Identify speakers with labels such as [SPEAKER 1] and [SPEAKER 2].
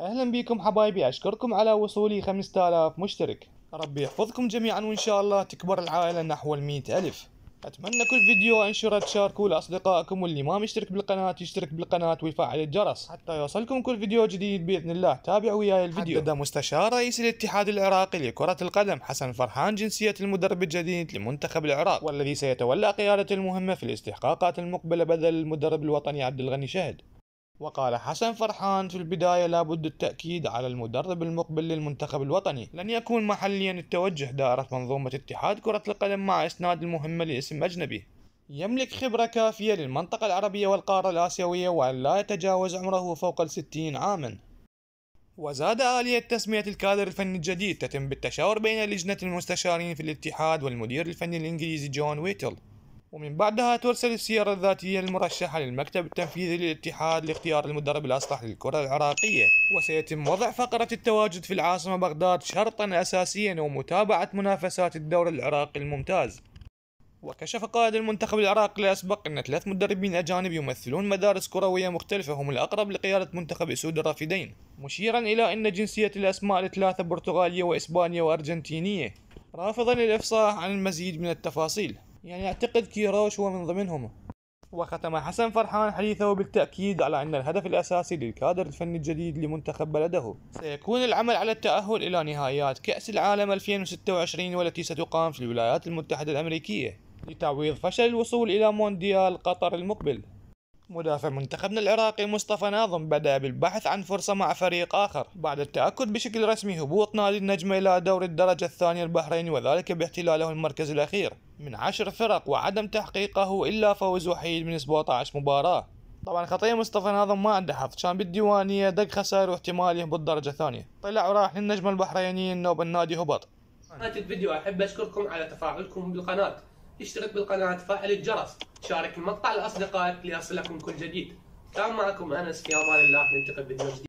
[SPEAKER 1] اهلا بكم حبايبي اشكركم على وصولي 5000 مشترك ربي يحفظكم جميعا وان شاء الله تكبر العائلة نحو ال الف اتمنى كل فيديو انشره تشاركوه لاصدقائكم واللي ما مشترك بالقناة يشترك بالقناة ويفعل الجرس حتى يوصلكم كل فيديو جديد باذن الله تابعوا وياي الفيديو حدد مستشار رئيس الاتحاد العراقي لكرة القدم حسن فرحان جنسية المدرب الجديد لمنتخب العراق والذي سيتولى قيادة المهمة في الاستحقاقات المقبلة بدل المدرب الوطني عبد الغني شهد وقال حسن فرحان في البداية لابد التأكيد على المدرب المقبل للمنتخب الوطني لن يكون محليا التوجه دائرة منظومة اتحاد كرة القدم مع إسناد المهمة لاسم أجنبي يملك خبرة كافية للمنطقة العربية والقارة الآسيوية وأن لا يتجاوز عمره فوق الستين عاما وزاد آلية تسمية الكادر الفني الجديد تتم بالتشاور بين لجنة المستشارين في الاتحاد والمدير الفني الإنجليزي جون ويتل ومن بعدها ترسل السيارة الذاتية المرشحة للمكتب التنفيذي للاتحاد لاختيار المدرب الأصلح للكرة العراقية وسيتم وضع فقرة التواجد في العاصمة بغداد شرطا أساسيا ومتابعة منافسات الدوري العراقي الممتاز وكشف قائد المنتخب العراقي الأسبق أن ثلاث مدربين أجانب يمثلون مدارس كروية مختلفة هم الأقرب لقيادة منتخب أسود الرافدين مشيرا إلى أن جنسية الأسماء الثلاثة برتغالية وإسبانية وأرجنتينية رافضا الإفصاح عن المزيد من التفاصيل يعني أعتقد كيروش هو من ضمنهم وختم حسن فرحان حديثه بالتأكيد على أن الهدف الأساسي للكادر الفني الجديد لمنتخب بلده سيكون العمل على التأهل إلى نهائيات كأس العالم 2026 والتي ستقام في الولايات المتحدة الأمريكية لتعويض فشل الوصول إلى مونديال قطر المقبل مدافع منتخبنا العراقي مصطفى ناظم بدأ بالبحث عن فرصة مع فريق آخر بعد التأكد بشكل رسمي هبوط نادي النجمة إلى دور الدرجة الثانية البحريني وذلك باحتلاله المركز الأخير من عشر فرق وعدم تحقيقه إلا فوز وحيد من 17 مباراة طبعا خطيه مصطفى ناظم ما عنده حظ كان بالديوانيه دق خسائر واحتمال يهبط درجه ثانيه طلع وراح للنجم البحريني النوب النادي هبط نهايه الفيديو احب اشكركم على تفاعلكم بالقناه اشترك بالقناه فعل الجرس شارك المقطع لاصدقائك ليصلكم كل جديد كان معكم انس في امان الله نلتقي بفيديو جديد